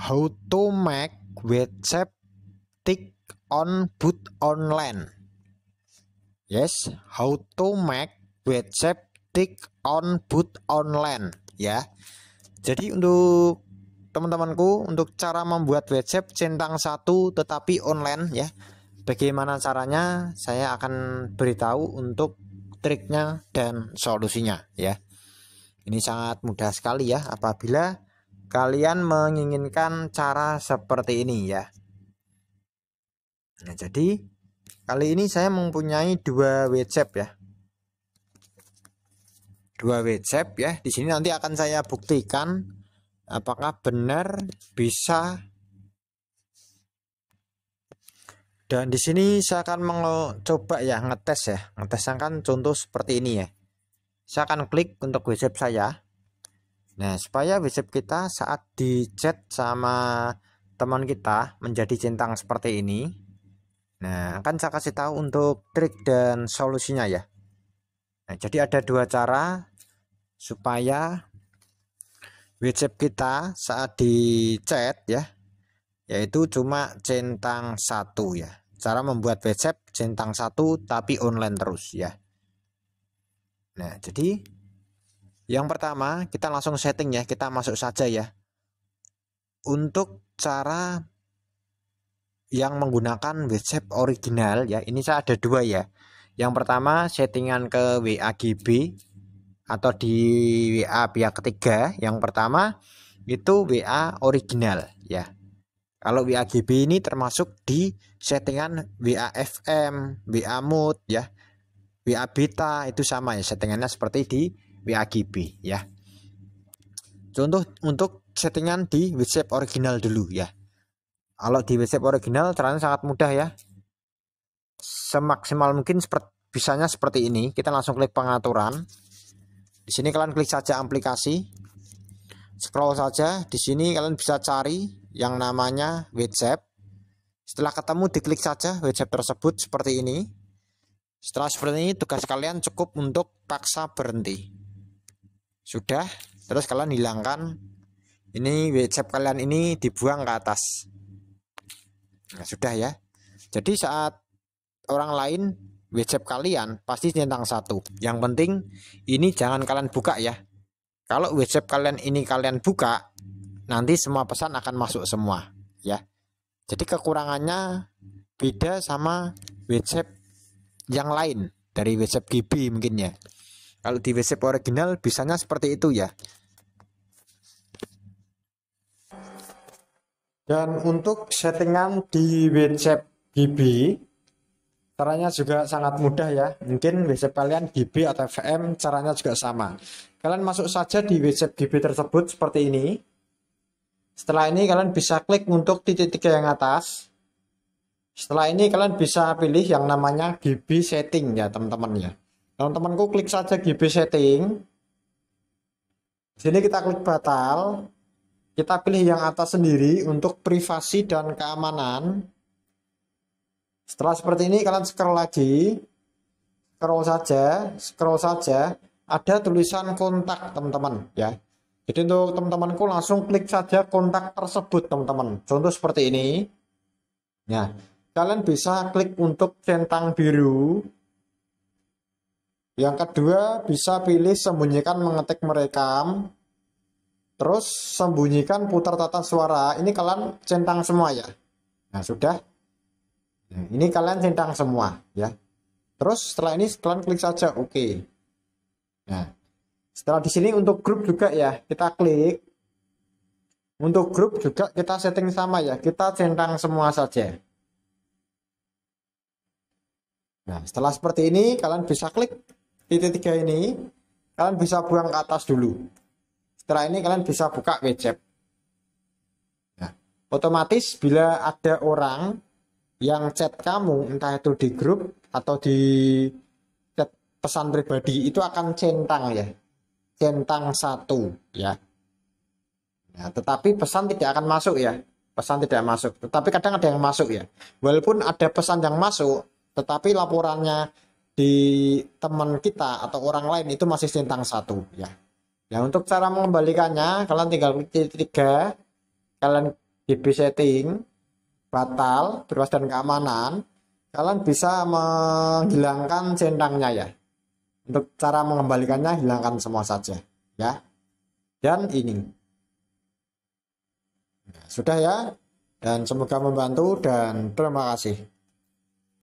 How to make website tick on boot online. Yes, how to make website tick on boot online ya. Jadi untuk teman-temanku untuk cara membuat website centang satu tetapi online ya. Bagaimana caranya? Saya akan beritahu untuk triknya dan solusinya ya. Ini sangat mudah sekali ya apabila kalian menginginkan cara seperti ini ya. Nah, jadi kali ini saya mempunyai dua WhatsApp ya. Dua WhatsApp ya. Di sini nanti akan saya buktikan apakah benar bisa dan di sini saya akan mencoba ya ngetes ya ngetes akan contoh seperti ini ya saya akan klik untuk WhatsApp saya Nah, supaya bicep kita saat di chat sama teman kita menjadi centang seperti ini. Nah, akan saya kasih tahu untuk trik dan solusinya ya. Nah, jadi ada dua cara supaya WhatsApp kita saat di chat ya, yaitu cuma centang satu ya. Cara membuat WhatsApp centang satu tapi online terus ya. Nah, jadi yang pertama, kita langsung setting ya, kita masuk saja ya. Untuk cara yang menggunakan WhatsApp original ya, ini saya ada dua ya. Yang pertama, settingan ke WAGB atau di WA pihak ketiga. Yang pertama itu WA original ya. Kalau WAGB ini termasuk di settingan WA FM, WA mode ya. WA beta itu sama ya settingannya seperti di WAGB ya. Contoh untuk settingan di WhatsApp original dulu ya. Kalau di WhatsApp original caranya sangat mudah ya. Semaksimal mungkin seperti bisanya seperti ini. Kita langsung klik pengaturan. Di sini kalian klik saja aplikasi. Scroll saja. Di sini kalian bisa cari yang namanya WhatsApp. Setelah ketemu diklik saja WhatsApp tersebut seperti ini. Setelah seperti ini tugas kalian cukup untuk paksa berhenti sudah terus kalian hilangkan ini WhatsApp kalian ini dibuang ke atas nah, sudah ya jadi saat orang lain WhatsApp kalian pasti centang satu yang penting ini jangan kalian buka ya kalau WhatsApp kalian ini kalian buka nanti semua pesan akan masuk semua ya jadi kekurangannya beda sama WhatsApp yang lain dari WhatsApp GB mungkin ya kalau di WSEP original bisanya seperti itu ya. Dan untuk settingan di WC GB, caranya juga sangat mudah ya. Mungkin WC kalian GB atau FM caranya juga sama. Kalian masuk saja di WC GB tersebut seperti ini. Setelah ini kalian bisa klik untuk titik tiga yang atas. Setelah ini kalian bisa pilih yang namanya GB setting ya teman-teman ya teman-temanku klik saja GB setting sini kita klik batal kita pilih yang atas sendiri untuk privasi dan keamanan setelah seperti ini kalian scroll lagi scroll saja scroll saja ada tulisan kontak teman-teman ya jadi untuk teman-temanku langsung klik saja kontak tersebut teman-teman contoh seperti ini ya kalian bisa klik untuk centang biru yang kedua, bisa pilih sembunyikan mengetik merekam. Terus sembunyikan putar tata suara. Ini kalian centang semua ya. Nah, sudah. Nah, ini kalian centang semua ya. Terus setelah ini kalian klik saja oke. Okay. Nah, setelah di sini untuk grup juga ya, kita klik. Untuk grup juga kita setting sama ya, kita centang semua saja. Nah, setelah seperti ini kalian bisa klik titik tiga ini kalian bisa buang ke atas dulu setelah ini kalian bisa buka WeChat nah, ya. otomatis bila ada orang yang chat kamu entah itu di grup atau di chat pesan pribadi itu akan centang ya centang satu ya nah, tetapi pesan tidak akan masuk ya pesan tidak masuk tetapi kadang ada yang masuk ya walaupun ada pesan yang masuk tetapi laporannya di teman kita atau orang lain itu masih centang satu ya ya untuk cara mengembalikannya kalian tinggal klik tiga kalian GB setting batal bebas dan keamanan kalian bisa menghilangkan centangnya ya untuk cara mengembalikannya hilangkan semua saja ya dan ini nah, sudah ya dan semoga membantu dan terima kasih